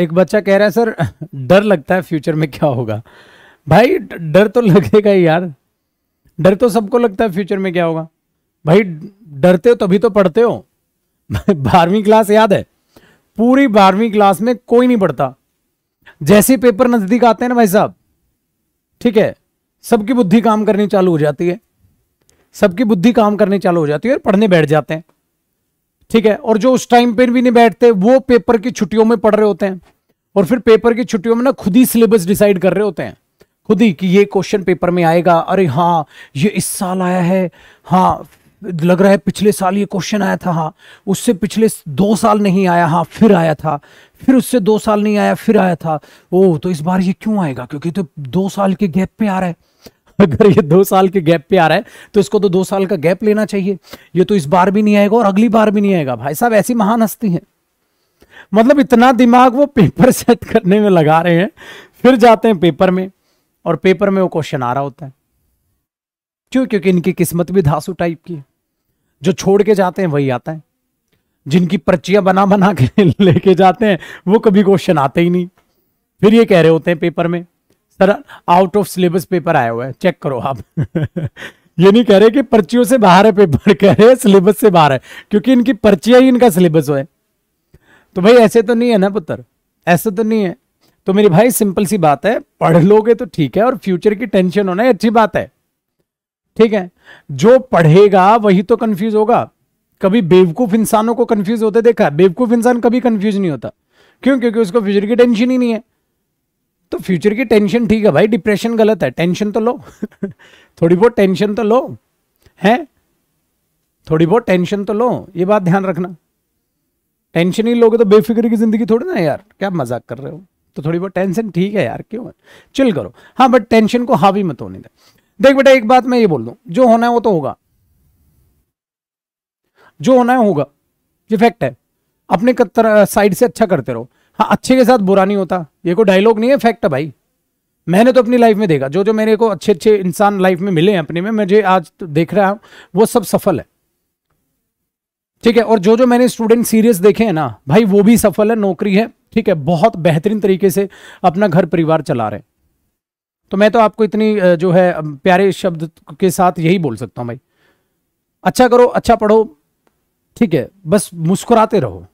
एक बच्चा कह रहा है सर डर लगता है फ्यूचर में क्या होगा भाई डर तो लगेगा ही यार डर तो सबको लगता है फ्यूचर में क्या होगा भाई डरते हो तभी तो पढ़ते हो बारहवीं क्लास याद है पूरी बारहवीं क्लास में कोई नहीं पढ़ता जैसे पेपर नज़दीक आते हैं ना भाई साहब ठीक है सबकी बुद्धि काम करनी चालू हो जाती है सबकी बुद्धि काम करनी चालू हो जाती है और पढ़ने बैठ जाते हैं ठीक है और जो उस टाइम पे भी नहीं बैठते वो पेपर की छुट्टियों में पढ़ रहे होते हैं और फिर पेपर की छुट्टियों में ना खुद ही सिलेबस डिसाइड कर रहे होते हैं खुद ही कि ये क्वेश्चन पेपर में आएगा अरे हाँ ये इस साल आया है हाँ लग रहा है पिछले साल ये क्वेश्चन आया था हाँ उससे पिछले दो साल नहीं आया हाँ फिर आया था फिर उससे दो साल नहीं आया फिर आया था ओ तो इस बार ये क्यों आएगा क्योंकि तो दो साल के गैप पे आ रहा है अगर ये दो साल के गैप पे आ रहा है तो इसको तो दो साल का गैप लेना चाहिए ये तो इस बार भी नहीं आएगा और अगली बार भी नहीं आएगा भाई साहब ऐसी महान हस्ती है मतलब इतना दिमाग वो पेपर सेट करने में लगा रहे हैं फिर जाते हैं पेपर में और पेपर में वो क्वेश्चन आ रहा होता है क्यों क्योंकि इनकी किस्मत भी धासु टाइप की है जो छोड़ के जाते हैं वही आता है जिनकी पर्चियां बना बना के लेके जाते हैं वो कभी क्वेश्चन आते ही नहीं फिर ये कह रहे होते हैं पेपर में sir out of syllabus paper आया हुआ है चेक करो आप ये नहीं कह रहे कि पर्चियों से बाहर है पेपर कह रहे सिलेबस से बाहर है क्योंकि इनकी पर्चिया ही इनका सिलेबस है तो भाई ऐसे तो नहीं है ना पुत्र ऐसा तो नहीं है तो मेरे भाई सिंपल सी बात है पढ़ लोगे तो ठीक है और फ्यूचर की टेंशन होना अच्छी बात है ठीक है जो पढ़ेगा वही तो कंफ्यूज होगा कभी बेवकूफ इंसानों को कंफ्यूज होते देखा बेवकूफ इंसान कभी कंफ्यूज नहीं होता क्यों क्योंकि उसको फ्यूचर की टेंशन ही नहीं है तो फ्यूचर की टेंशन ठीक है भाई डिप्रेशन गलत है टेंशन तो लो थोड़ी बहुत टेंशन तो लो हैं थोड़ी बहुत टेंशन तो लो ये बात ध्यान रखना टेंशन ही लोगे तो बेफिक्री की जिंदगी थोड़ी ना यार क्या मजाक कर रहे हो तो थोड़ी बहुत टेंशन ठीक है यार क्यों है चिल करो हाँ बट टेंशन को हावी मत होने दे देख बेटा एक बात मैं ये बोल दू जो होना है वो तो होगा जो होना है होगा ये फैक्ट है अपने साइड से अच्छा करते रहो हाँ अच्छे के साथ बुरा नहीं होता ये कोई डायलॉग नहीं है फैक्ट है भाई मैंने तो अपनी लाइफ में देखा जो जो मेरे को अच्छे अच्छे इंसान लाइफ में मिले हैं अपने में मुझे आज तो देख रहा हूँ वो सब सफल है ठीक है और जो जो मैंने स्टूडेंट सीरियस देखे हैं ना भाई वो भी सफल है नौकरी है ठीक है बहुत बेहतरीन तरीके से अपना घर परिवार चला रहे हैं तो मैं तो आपको इतनी जो है प्यारे शब्द के साथ यही बोल सकता हूँ भाई अच्छा करो अच्छा पढ़ो ठीक है बस मुस्कुराते रहो